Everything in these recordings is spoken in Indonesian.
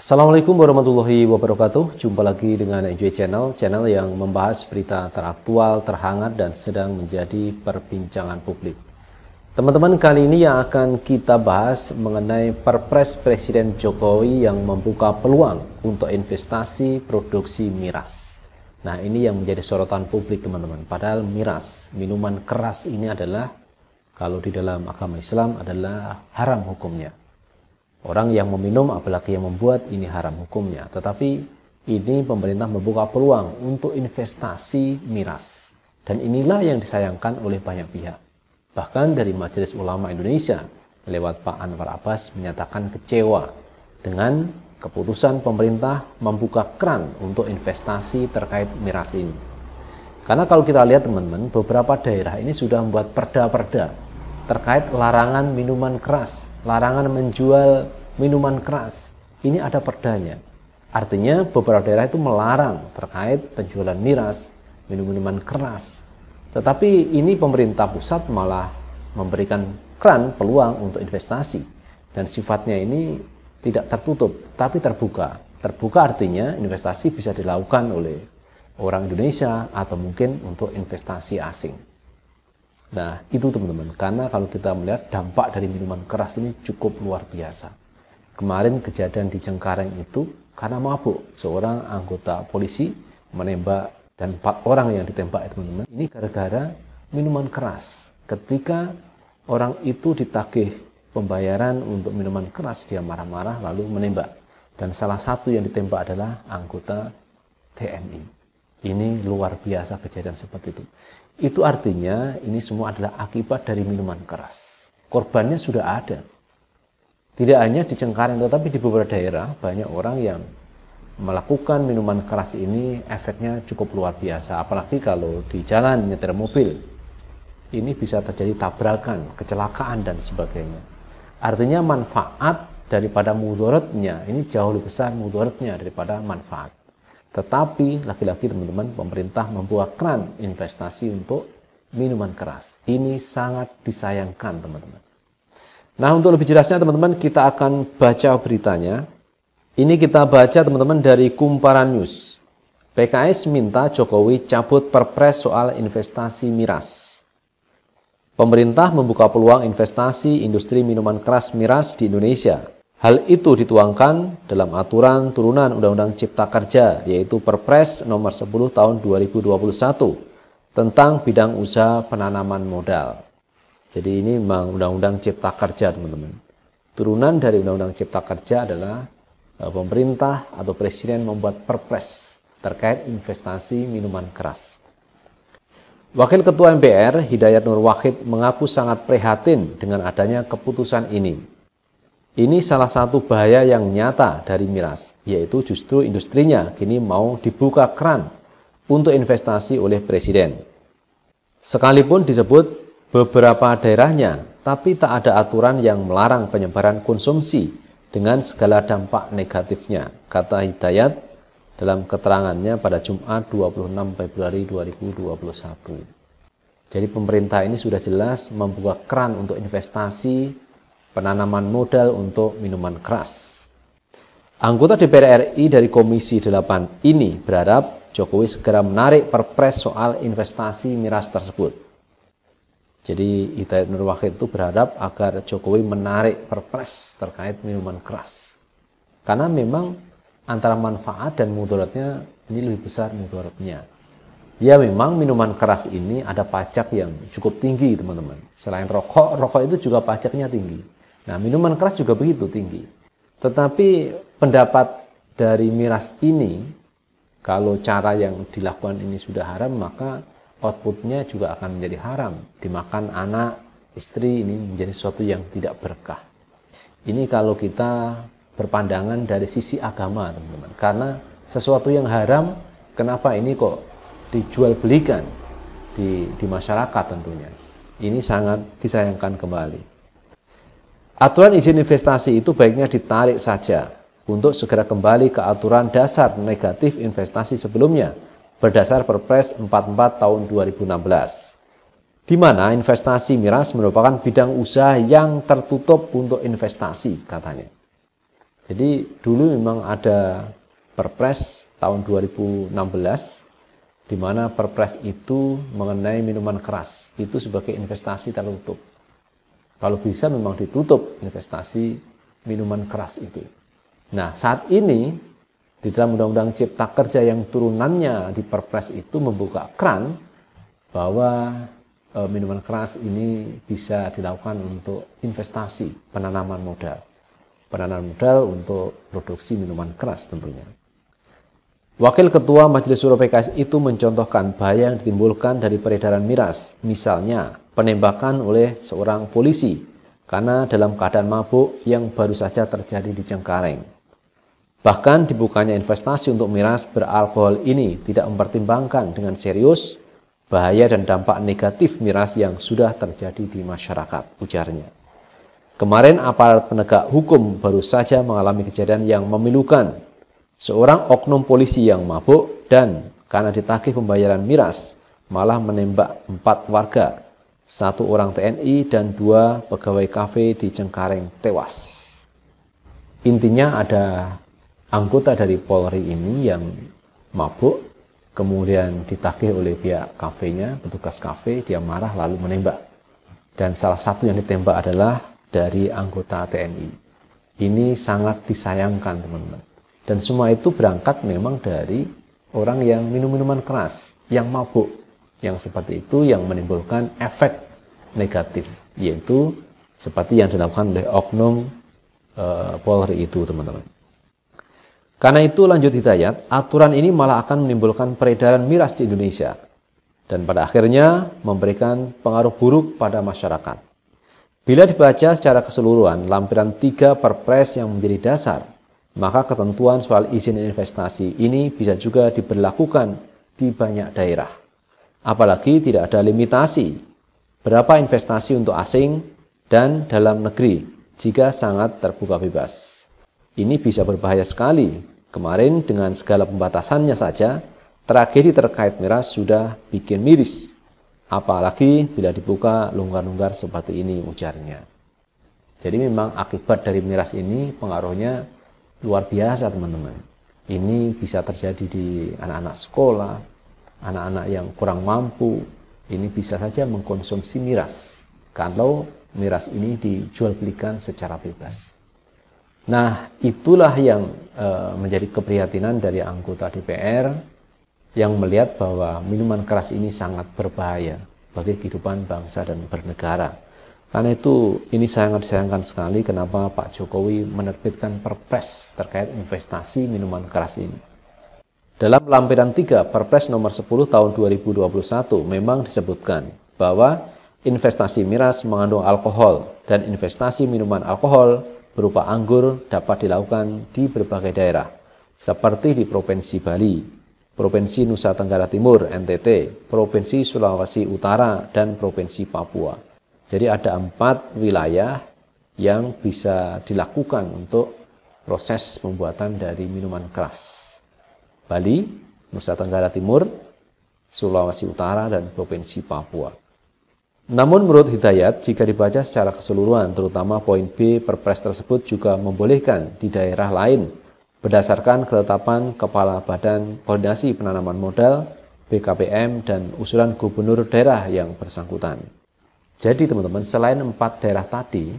Assalamualaikum warahmatullahi wabarakatuh. Jumpa lagi dengan Enjoy Channel, channel yang membahas berita teraktual, terhangat, dan sedang menjadi perbincangan publik. Teman-teman, kali ini yang akan kita bahas mengenai Perpres Presiden Jokowi yang membuka peluang untuk investasi produksi miras. Nah, ini yang menjadi sorotan publik, teman-teman. Padahal miras, minuman keras ini adalah kalau di dalam agama Islam adalah haram hukumnya. Orang yang meminum apalagi yang membuat ini haram hukumnya. Tetapi ini pemerintah membuka peluang untuk investasi miras. Dan inilah yang disayangkan oleh banyak pihak. Bahkan dari Majelis Ulama Indonesia lewat Pak Anwar Abbas menyatakan kecewa dengan keputusan pemerintah membuka keran untuk investasi terkait miras ini. Karena kalau kita lihat teman-teman, beberapa daerah ini sudah membuat perda-perda terkait larangan minuman keras, larangan menjual minuman keras. Ini ada perdanya. Artinya beberapa daerah itu melarang terkait penjualan miras, minum-minuman keras. Tetapi ini pemerintah pusat malah memberikan keran peluang untuk investasi dan sifatnya ini tidak tertutup tapi terbuka. Terbuka artinya investasi bisa dilakukan oleh orang Indonesia atau mungkin untuk investasi asing. Nah, itu teman-teman. Karena kalau kita melihat dampak dari minuman keras ini cukup luar biasa. Kemarin kejadian di Cengkareng itu karena mabuk. Seorang anggota polisi menembak dan empat orang yang ditembak ya, teman-teman. Ini gara-gara minuman keras. Ketika orang itu ditagih pembayaran untuk minuman keras, dia marah-marah lalu menembak. Dan salah satu yang ditembak adalah anggota TNI. Ini luar biasa kejadian seperti itu. Itu artinya ini semua adalah akibat dari minuman keras. Korbannya sudah ada. Tidak hanya di Cengkareng, tetapi di beberapa daerah banyak orang yang melakukan minuman keras ini efeknya cukup luar biasa. Apalagi kalau di jalan nyetir mobil, ini bisa terjadi tabrakan, kecelakaan dan sebagainya. Artinya manfaat daripada mudaratnya ini jauh lebih besar mudaratnya daripada manfaat. Tetapi laki-laki teman-teman pemerintah membuat keran investasi untuk minuman keras. Ini sangat disayangkan teman-teman. Nah untuk lebih jelasnya teman-teman kita akan baca beritanya. Ini kita baca teman-teman dari Kumparan News. PKS minta Jokowi cabut perpres soal investasi miras. Pemerintah membuka peluang investasi industri minuman keras miras di Indonesia Hal itu dituangkan dalam aturan turunan Undang-Undang Cipta Kerja yaitu Perpres nomor 10 tahun 2021 tentang bidang usaha penanaman modal. Jadi ini memang Undang-Undang Cipta Kerja teman-teman. Turunan dari Undang-Undang Cipta Kerja adalah eh, pemerintah atau presiden membuat perpres terkait investasi minuman keras. Wakil Ketua MPR Hidayat Nur Wahid mengaku sangat prihatin dengan adanya keputusan ini ini salah satu bahaya yang nyata dari miras, yaitu justru industrinya kini mau dibuka keran untuk investasi oleh presiden. Sekalipun disebut beberapa daerahnya, tapi tak ada aturan yang melarang penyebaran konsumsi dengan segala dampak negatifnya, kata Hidayat dalam keterangannya pada Jumat 26 Februari 2021. Jadi pemerintah ini sudah jelas membuka keran untuk investasi penanaman modal untuk minuman keras. Anggota DPR RI dari Komisi 8 ini berharap Jokowi segera menarik perpres soal investasi miras tersebut. Jadi Hidayat Nur Wahid itu berharap agar Jokowi menarik perpres terkait minuman keras. Karena memang antara manfaat dan mudaratnya ini lebih besar mudaratnya. Ya memang minuman keras ini ada pajak yang cukup tinggi teman-teman. Selain rokok, rokok itu juga pajaknya tinggi. Nah, minuman keras juga begitu tinggi. Tetapi pendapat dari miras ini, kalau cara yang dilakukan ini sudah haram, maka outputnya juga akan menjadi haram. Dimakan anak, istri ini menjadi sesuatu yang tidak berkah. Ini kalau kita berpandangan dari sisi agama, teman-teman. Karena sesuatu yang haram, kenapa ini kok dijual belikan di, di masyarakat tentunya. Ini sangat disayangkan kembali. Aturan izin investasi itu baiknya ditarik saja untuk segera kembali ke aturan dasar negatif investasi sebelumnya berdasar Perpres 44 tahun 2016 di mana investasi miras merupakan bidang usaha yang tertutup untuk investasi katanya. Jadi dulu memang ada Perpres tahun 2016 di mana Perpres itu mengenai minuman keras itu sebagai investasi tertutup. Kalau bisa memang ditutup investasi minuman keras itu. Nah, saat ini di dalam Undang-Undang Cipta Kerja yang turunannya di Perpres itu membuka keran bahwa e, minuman keras ini bisa dilakukan untuk investasi penanaman modal. Penanaman modal untuk produksi minuman keras tentunya. Wakil Ketua Majelis Suro PKS itu mencontohkan bahaya yang ditimbulkan dari peredaran miras, misalnya penembakan oleh seorang polisi karena dalam keadaan mabuk yang baru saja terjadi di Cengkareng. Bahkan dibukanya investasi untuk miras beralkohol ini tidak mempertimbangkan dengan serius bahaya dan dampak negatif miras yang sudah terjadi di masyarakat, ujarnya. Kemarin aparat penegak hukum baru saja mengalami kejadian yang memilukan. Seorang oknum polisi yang mabuk dan karena ditagih pembayaran miras malah menembak empat warga satu orang TNI dan dua pegawai kafe di Cengkareng tewas. Intinya ada anggota dari Polri ini yang mabuk, kemudian ditagih oleh pihak kafenya, petugas kafe, dia marah lalu menembak. Dan salah satu yang ditembak adalah dari anggota TNI. Ini sangat disayangkan teman-teman. Dan semua itu berangkat memang dari orang yang minum minuman keras, yang mabuk yang seperti itu yang menimbulkan efek negatif yaitu seperti yang dilakukan oleh oknum e, Polri itu teman-teman. Karena itu lanjut hidayat, aturan ini malah akan menimbulkan peredaran miras di Indonesia dan pada akhirnya memberikan pengaruh buruk pada masyarakat. Bila dibaca secara keseluruhan lampiran tiga perpres yang menjadi dasar, maka ketentuan soal izin investasi ini bisa juga diberlakukan di banyak daerah apalagi tidak ada limitasi berapa investasi untuk asing dan dalam negeri jika sangat terbuka bebas. Ini bisa berbahaya sekali. Kemarin dengan segala pembatasannya saja, tragedi terkait miras sudah bikin miris. Apalagi bila dibuka longgar-longgar seperti ini ujarnya. Jadi memang akibat dari miras ini pengaruhnya luar biasa teman-teman. Ini bisa terjadi di anak-anak sekolah, anak-anak yang kurang mampu ini bisa saja mengkonsumsi miras kalau miras ini dijual belikan secara bebas. Nah, itulah yang e, menjadi keprihatinan dari anggota DPR yang melihat bahwa minuman keras ini sangat berbahaya bagi kehidupan bangsa dan bernegara. Karena itu ini sangat disayangkan sekali kenapa Pak Jokowi menerbitkan perpres terkait investasi minuman keras ini. Dalam lampiran 3 Perpres nomor 10 tahun 2021 memang disebutkan bahwa investasi miras mengandung alkohol dan investasi minuman alkohol berupa anggur dapat dilakukan di berbagai daerah seperti di Provinsi Bali, Provinsi Nusa Tenggara Timur NTT, Provinsi Sulawesi Utara, dan Provinsi Papua. Jadi ada empat wilayah yang bisa dilakukan untuk proses pembuatan dari minuman keras. Bali, Nusa Tenggara Timur, Sulawesi Utara, dan Provinsi Papua. Namun menurut Hidayat, jika dibaca secara keseluruhan, terutama poin B, perpres tersebut juga membolehkan di daerah lain berdasarkan ketetapan Kepala Badan Koordinasi Penanaman Modal BKPM dan usulan gubernur daerah yang bersangkutan. Jadi teman-teman, selain empat daerah tadi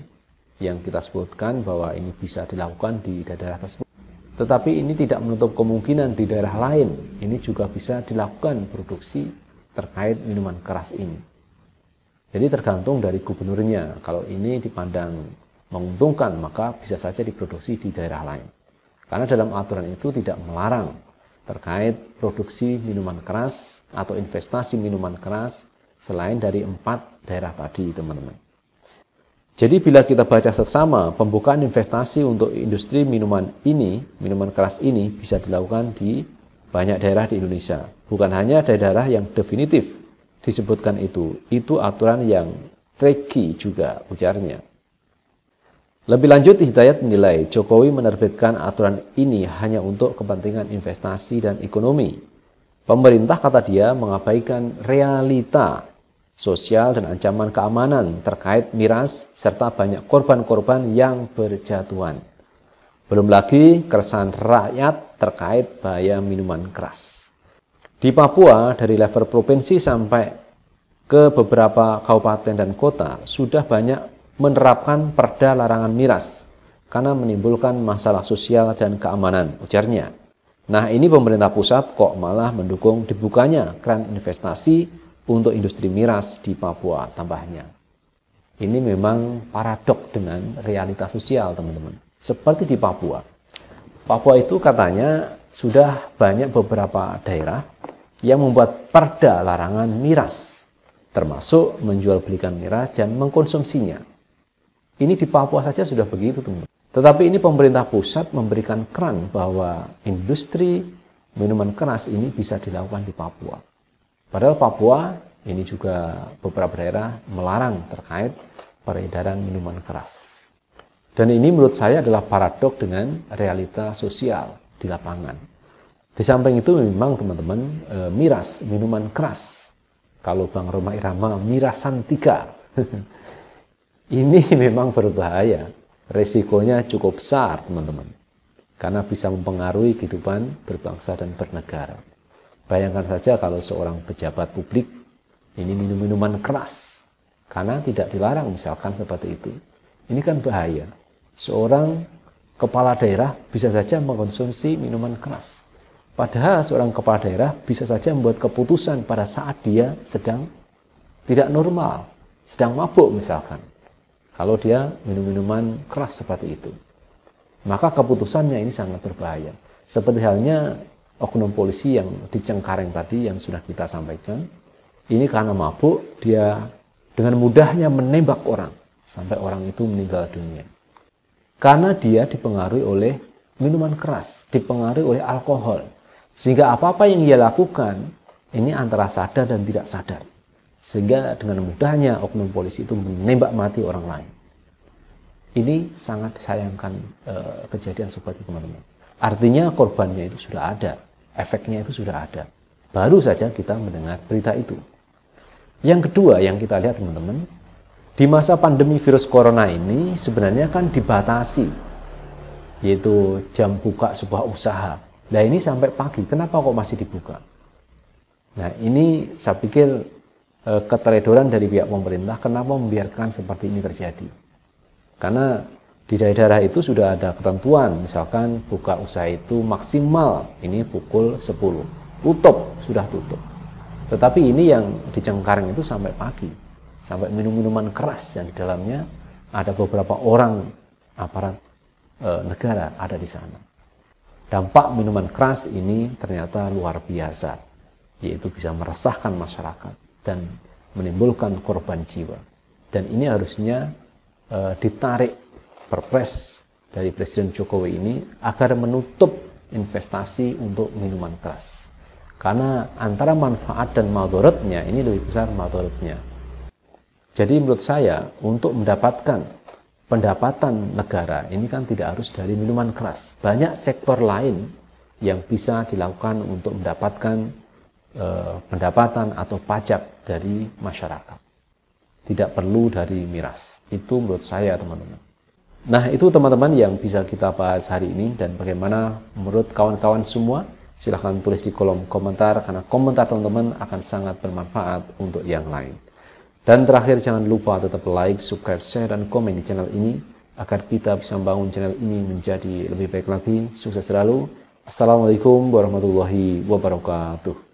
yang kita sebutkan bahwa ini bisa dilakukan di daerah tersebut, tetapi ini tidak menutup kemungkinan di daerah lain ini juga bisa dilakukan produksi terkait minuman keras ini. Jadi tergantung dari gubernurnya. Kalau ini dipandang menguntungkan maka bisa saja diproduksi di daerah lain. Karena dalam aturan itu tidak melarang terkait produksi minuman keras atau investasi minuman keras selain dari empat daerah tadi teman-teman. Jadi bila kita baca seksama, pembukaan investasi untuk industri minuman ini, minuman keras ini bisa dilakukan di banyak daerah di Indonesia. Bukan hanya daerah yang definitif disebutkan itu. Itu aturan yang tricky juga ujarnya. Lebih lanjut, Hidayat menilai Jokowi menerbitkan aturan ini hanya untuk kepentingan investasi dan ekonomi. Pemerintah, kata dia, mengabaikan realita sosial dan ancaman keamanan terkait miras serta banyak korban-korban yang berjatuhan. Belum lagi keresahan rakyat terkait bahaya minuman keras. Di Papua, dari level provinsi sampai ke beberapa kabupaten dan kota, sudah banyak menerapkan perda larangan miras karena menimbulkan masalah sosial dan keamanan, ujarnya. Nah, ini pemerintah pusat kok malah mendukung dibukanya keran investasi untuk industri miras di Papua tambahnya. Ini memang paradok dengan realitas sosial, teman-teman. Seperti di Papua. Papua itu katanya sudah banyak beberapa daerah yang membuat perda larangan miras, termasuk menjual belikan miras dan mengkonsumsinya. Ini di Papua saja sudah begitu, teman-teman. Tetapi ini pemerintah pusat memberikan keran bahwa industri minuman keras ini bisa dilakukan di Papua. Padahal Papua ini juga beberapa daerah melarang terkait peredaran minuman keras. Dan ini menurut saya adalah paradok dengan realita sosial di lapangan. Di samping itu memang teman-teman e, miras minuman keras. Kalau Bang Roma Irama mirasan tiga. ini memang berbahaya. Resikonya cukup besar teman-teman. Karena bisa mempengaruhi kehidupan berbangsa dan bernegara. Bayangkan saja kalau seorang pejabat publik ini minum minuman keras karena tidak dilarang misalkan seperti itu. Ini kan bahaya. Seorang kepala daerah bisa saja mengkonsumsi minuman keras. Padahal seorang kepala daerah bisa saja membuat keputusan pada saat dia sedang tidak normal, sedang mabuk misalkan. Kalau dia minum minuman keras seperti itu. Maka keputusannya ini sangat berbahaya. Seperti halnya oknum polisi yang di Cengkareng tadi yang sudah kita sampaikan. Ini karena mabuk, dia dengan mudahnya menembak orang sampai orang itu meninggal dunia. Karena dia dipengaruhi oleh minuman keras, dipengaruhi oleh alkohol. Sehingga apa-apa yang dia lakukan ini antara sadar dan tidak sadar. Sehingga dengan mudahnya oknum polisi itu menembak mati orang lain. Ini sangat disayangkan e, kejadian seperti teman-teman. Artinya korbannya itu sudah ada, efeknya itu sudah ada. Baru saja kita mendengar berita itu. Yang kedua yang kita lihat teman-teman, di masa pandemi virus corona ini sebenarnya kan dibatasi, yaitu jam buka sebuah usaha. Nah ini sampai pagi, kenapa kok masih dibuka? Nah ini saya pikir e, dari pihak pemerintah, kenapa membiarkan seperti ini terjadi? Karena di daerah-daerah itu sudah ada ketentuan, misalkan buka usaha itu maksimal ini pukul 10. Tutup, sudah tutup. Tetapi ini yang di Cengkareng itu sampai pagi, sampai minum-minuman keras yang di dalamnya ada beberapa orang aparat e, negara ada di sana. Dampak minuman keras ini ternyata luar biasa, yaitu bisa meresahkan masyarakat dan menimbulkan korban jiwa. Dan ini harusnya e, ditarik perpres dari Presiden Jokowi ini agar menutup investasi untuk minuman keras. Karena antara manfaat dan maldorotnya ini lebih besar maldorotnya. Jadi menurut saya untuk mendapatkan pendapatan negara ini kan tidak harus dari minuman keras. Banyak sektor lain yang bisa dilakukan untuk mendapatkan eh, pendapatan atau pajak dari masyarakat. Tidak perlu dari miras. Itu menurut saya teman-teman. Nah, itu teman-teman yang bisa kita bahas hari ini dan bagaimana menurut kawan-kawan semua. Silahkan tulis di kolom komentar karena komentar teman-teman akan sangat bermanfaat untuk yang lain. Dan terakhir jangan lupa tetap like, subscribe, share, dan komen di channel ini agar kita bisa membangun channel ini menjadi lebih baik lagi. Sukses selalu. Assalamualaikum warahmatullahi wabarakatuh.